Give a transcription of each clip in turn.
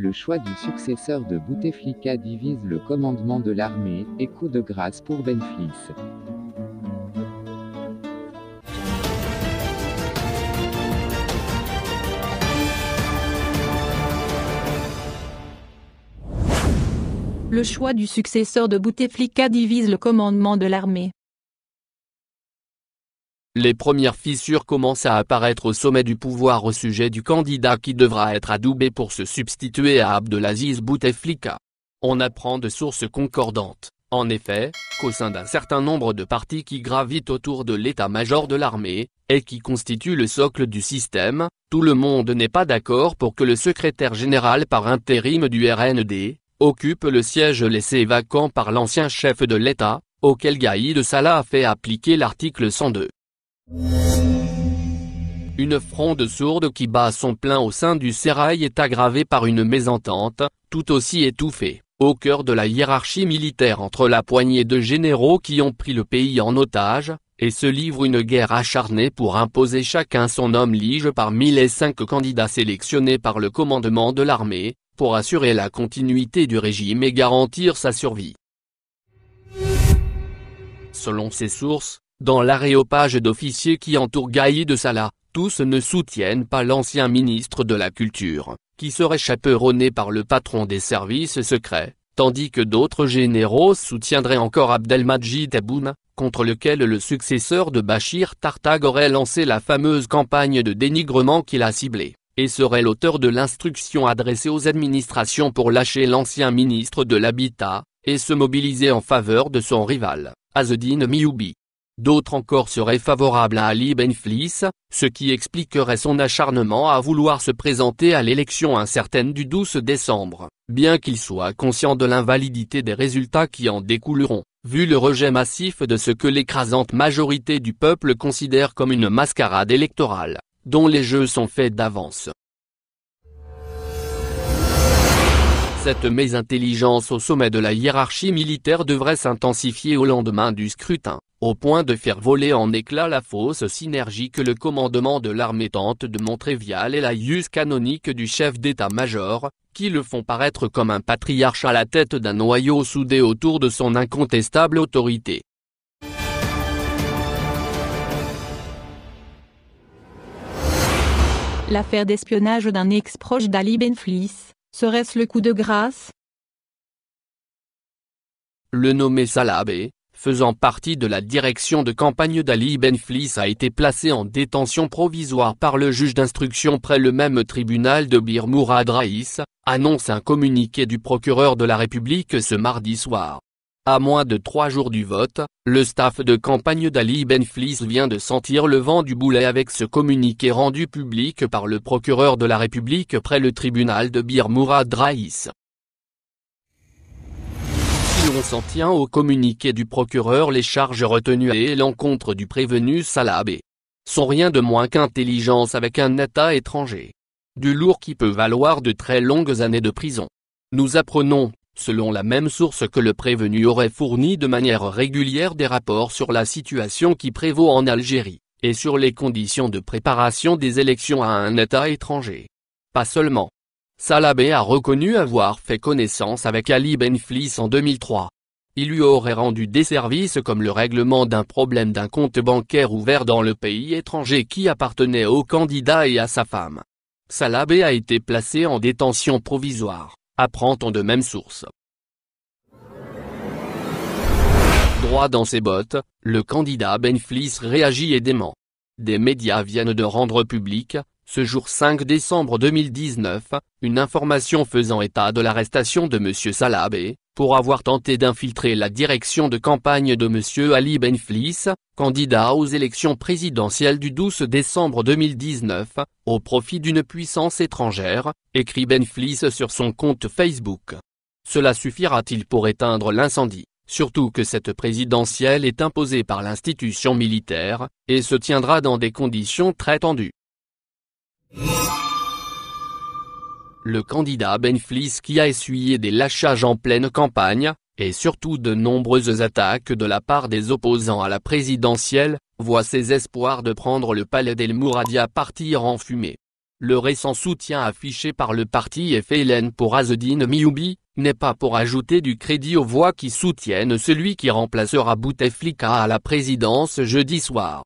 Le choix du successeur de Bouteflika divise le commandement de l'armée, et coup de grâce pour Benflis. Le choix du successeur de Bouteflika divise le commandement de l'armée. Les premières fissures commencent à apparaître au sommet du pouvoir au sujet du candidat qui devra être adoubé pour se substituer à Abdelaziz Bouteflika. On apprend de sources concordantes, en effet, qu'au sein d'un certain nombre de partis qui gravitent autour de l'état-major de l'armée, et qui constituent le socle du système, tout le monde n'est pas d'accord pour que le secrétaire général par intérim du RND, occupe le siège laissé vacant par l'ancien chef de l'État, auquel Gaïd Salah a fait appliquer l'article 102. Une fronde sourde qui bat son plein au sein du sérail est aggravée par une mésentente, tout aussi étouffée, au cœur de la hiérarchie militaire entre la poignée de généraux qui ont pris le pays en otage, et se livrent une guerre acharnée pour imposer chacun son homme lige parmi les cinq candidats sélectionnés par le commandement de l'armée, pour assurer la continuité du régime et garantir sa survie. Selon ses sources, dans l'aréopage d'officiers qui entoure Gaïd de Salah, tous ne soutiennent pas l'ancien ministre de la Culture, qui serait chaperonné par le patron des services secrets, tandis que d'autres généraux soutiendraient encore Abdelmajid Aboum, contre lequel le successeur de Bachir Tartag aurait lancé la fameuse campagne de dénigrement qu'il a ciblée et serait l'auteur de l'instruction adressée aux administrations pour lâcher l'ancien ministre de l'Habitat, et se mobiliser en faveur de son rival, Azedine Mioubi. D'autres encore seraient favorables à Ali Benflis, ce qui expliquerait son acharnement à vouloir se présenter à l'élection incertaine du 12 décembre, bien qu'il soit conscient de l'invalidité des résultats qui en découleront, vu le rejet massif de ce que l'écrasante majorité du peuple considère comme une mascarade électorale, dont les jeux sont faits d'avance. Cette mésintelligence au sommet de la hiérarchie militaire devrait s'intensifier au lendemain du scrutin au point de faire voler en éclats la fausse synergie que le commandement de l'armée tente de montrer via la use canonique du chef d'état-major, qui le font paraître comme un patriarche à la tête d'un noyau soudé autour de son incontestable autorité. L'affaire d'espionnage d'un ex-proche d'Ali Benflis, serait-ce le coup de grâce Le nommé Salabé, faisant partie de la direction de campagne d'Ali Benflis a été placé en détention provisoire par le juge d'instruction près le même tribunal de Bir Mourad Raïs, annonce un communiqué du procureur de la République ce mardi soir. À moins de trois jours du vote, le staff de campagne d'Ali Benflis vient de sentir le vent du boulet avec ce communiqué rendu public par le procureur de la République près le tribunal de Bir Mourad Raïs on s'en tient au communiqué du procureur les charges retenues et l'encontre du prévenu Salabé sont rien de moins qu'intelligence avec un état étranger. Du lourd qui peut valoir de très longues années de prison. Nous apprenons, selon la même source que le prévenu aurait fourni de manière régulière des rapports sur la situation qui prévaut en Algérie, et sur les conditions de préparation des élections à un état étranger. Pas seulement, Salabé a reconnu avoir fait connaissance avec Ali Benflis en 2003. Il lui aurait rendu des services comme le règlement d'un problème d'un compte bancaire ouvert dans le pays étranger qui appartenait au candidat et à sa femme. Salabé a été placé en détention provisoire, apprend-on de même source. Droit dans ses bottes, le candidat Benflis réagit aidément. Des médias viennent de rendre public, ce jour 5 décembre 2019, une information faisant état de l'arrestation de M. Salabé, pour avoir tenté d'infiltrer la direction de campagne de M. Ali Benflis, candidat aux élections présidentielles du 12 décembre 2019, au profit d'une puissance étrangère, écrit Benflis sur son compte Facebook. Cela suffira-t-il pour éteindre l'incendie Surtout que cette présidentielle est imposée par l'institution militaire, et se tiendra dans des conditions très tendues. Le candidat Benflis qui a essuyé des lâchages en pleine campagne, et surtout de nombreuses attaques de la part des opposants à la présidentielle, voit ses espoirs de prendre le palais d'El Mouradia partir en fumée. Le récent soutien affiché par le parti FLN pour Azedine Mioubi, n'est pas pour ajouter du crédit aux voix qui soutiennent celui qui remplacera Bouteflika à la présidence jeudi soir.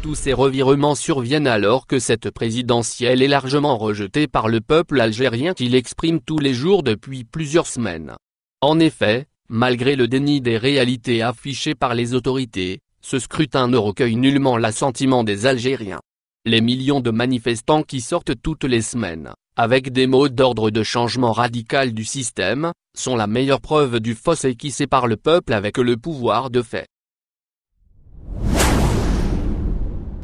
Tous ces revirements surviennent alors que cette présidentielle est largement rejetée par le peuple algérien qu'il exprime tous les jours depuis plusieurs semaines. En effet, malgré le déni des réalités affichées par les autorités, ce scrutin ne recueille nullement l'assentiment des Algériens. Les millions de manifestants qui sortent toutes les semaines, avec des mots d'ordre de changement radical du système, sont la meilleure preuve du fossé qui sépare le peuple avec le pouvoir de fait.